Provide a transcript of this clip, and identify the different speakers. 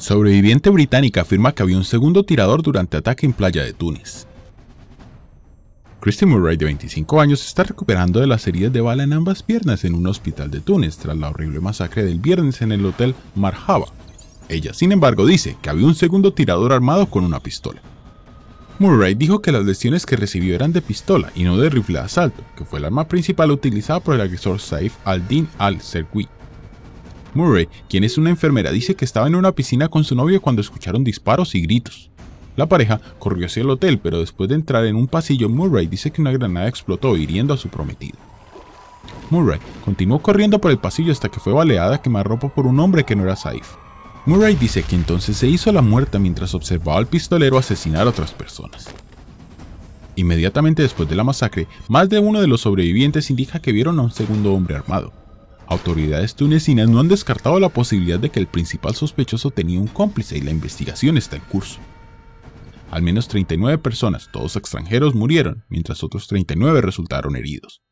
Speaker 1: Sobreviviente británica afirma que había un segundo tirador durante ataque en playa de Túnez. Christy Murray, de 25 años, está recuperando de las heridas de bala en ambas piernas en un hospital de Túnez tras la horrible masacre del viernes en el hotel Marjaba. Ella, sin embargo, dice que había un segundo tirador armado con una pistola. Murray dijo que las lesiones que recibió eran de pistola y no de rifle de asalto, que fue el arma principal utilizada por el agresor Saif al-Din al-Serwi. Murray, quien es una enfermera, dice que estaba en una piscina con su novio cuando escucharon disparos y gritos. La pareja corrió hacia el hotel, pero después de entrar en un pasillo, Murray dice que una granada explotó, hiriendo a su prometido. Murray continuó corriendo por el pasillo hasta que fue baleada a ropa por un hombre que no era Saif. Murray dice que entonces se hizo la muerta mientras observaba al pistolero asesinar a otras personas. Inmediatamente después de la masacre, más de uno de los sobrevivientes indica que vieron a un segundo hombre armado, Autoridades tunecinas no han descartado la posibilidad de que el principal sospechoso tenía un cómplice y la investigación está en curso. Al menos 39 personas, todos extranjeros, murieron, mientras otros 39 resultaron heridos.